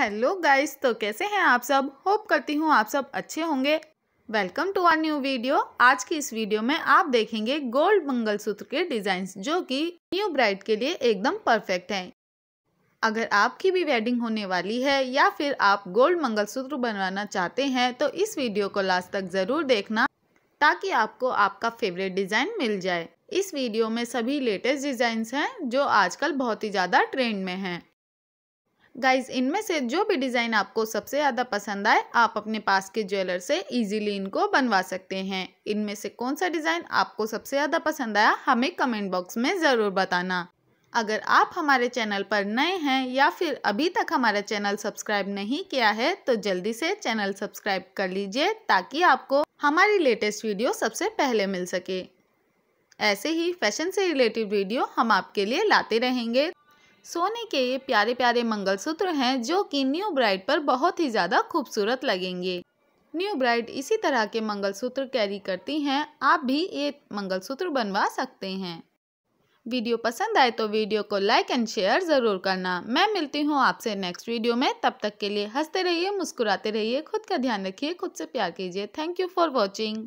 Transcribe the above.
hello guys तो कैसे हैं आप सब होप करती हूँ आप सब अच्छे होंगे welcome to our new video आज की इस वीडियो में आप देखेंगे गोल्ड मंगलसूत्र के डिजाइन जो कि न्यू ब्राइड के लिए एकदम परफेक्ट हैं अगर आपकी भी वेडिंग होने वाली है या फिर आप गोल्ड मंगलसूत्र बनवाना चाहते हैं तो इस वीडियो को लास्ट तक ज़रूर देखना ताकि आपको आपका फेवरेट डिज़ाइन मिल जाए इस वीडियो में सभी लेटेस्ट डिजाइन हैं जो आजकल बहुत ही ज़्यादा ट्रेंड में हैं गाइज इनमें से जो भी डिज़ाइन आपको सबसे ज़्यादा पसंद आए आप अपने पास के ज्वेलर से इजीली इनको बनवा सकते हैं इनमें से कौन सा डिज़ाइन आपको सबसे ज़्यादा पसंद आया हमें कमेंट बॉक्स में ज़रूर बताना अगर आप हमारे चैनल पर नए हैं या फिर अभी तक हमारा चैनल सब्सक्राइब नहीं किया है तो जल्दी से चैनल सब्सक्राइब कर लीजिए ताकि आपको हमारी लेटेस्ट वीडियो सबसे पहले मिल सके ऐसे ही फैशन से रिलेटेड वीडियो हम आपके लिए लाते रहेंगे सोने के ये प्यारे प्यारे मंगलसूत्र हैं जो कि न्यू ब्राइड पर बहुत ही ज़्यादा खूबसूरत लगेंगे न्यू ब्राइड इसी तरह के मंगलसूत्र कैरी करती हैं आप भी ये मंगलसूत्र बनवा सकते हैं वीडियो पसंद आए तो वीडियो को लाइक एंड शेयर ज़रूर करना मैं मिलती हूँ आपसे नेक्स्ट वीडियो में तब तक के लिए हंसते रहिए मुस्कुराते रहिए खुद का ध्यान रखिए खुद से प्यार कीजिए थैंक यू फॉर वॉचिंग